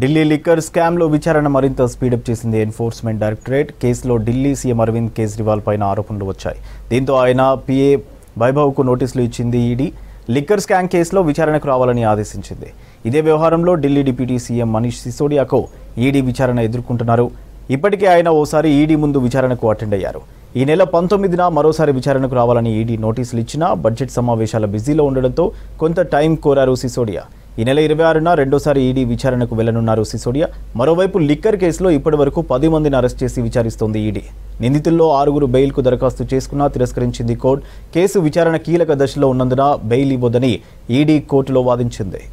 Delhi liquor స్కామ్లో విచారణ మరింత స్పీడప్ చేసింది ఎన్ఫోర్స్మెంట్ డైరెక్టరేట్ కేసులో ఢిల్లీ సీఎం అరవింద్ కేజ్రీవాల్ పైన ఆరోపణలు వచ్చాయి దీంతో ఆయన పిఏ వైభవ్కు నోటీసులు ఇచ్చింది ఈడీ లిక్కర్ స్కామ్ కేసులో విచారణకు రావాలని ఆదేశించింది ఇదే వ్యవహారంలో ఢిల్లీ డిప్యూటీ సీఎం మనీష్ సిసోడియాకు ఈడీ విచారణ ఎదుర్కొంటున్నారు ఇప్పటికే ఆయన ఓసారి ఈడీ ముందు విచారణకు అటెండ్ అయ్యారు ఈ నెల పంతొమ్మిదిన మరోసారి విచారణకు రావాలని ఈడీ నోటీసులు ఇచ్చినా బడ్జెట్ సమావేశాల బిజీలో ఉండడంతో కొంత టైం కోరారు సిసోడియా ఈ నెల ఇరవై ఆరున రెండోసారి ఈడీ విచారణకు వెళ్లనున్నారు సిసోడియా మరోవైపు లిక్కర్ కేసులో ఇప్పటి వరకు పది మందిని అరెస్ట్ చేసి విచారిస్తోంది ఈడీ నిందితుల్లో ఆరుగురు బెయిల్కు దరఖాస్తు చేసుకున్నా తిరస్కరించింది కోర్టు కేసు విచారణ కీలక దశలో ఉన్నందున బెయిల్ ఇవ్వదని ఈడీ కోర్టులో వాదించింది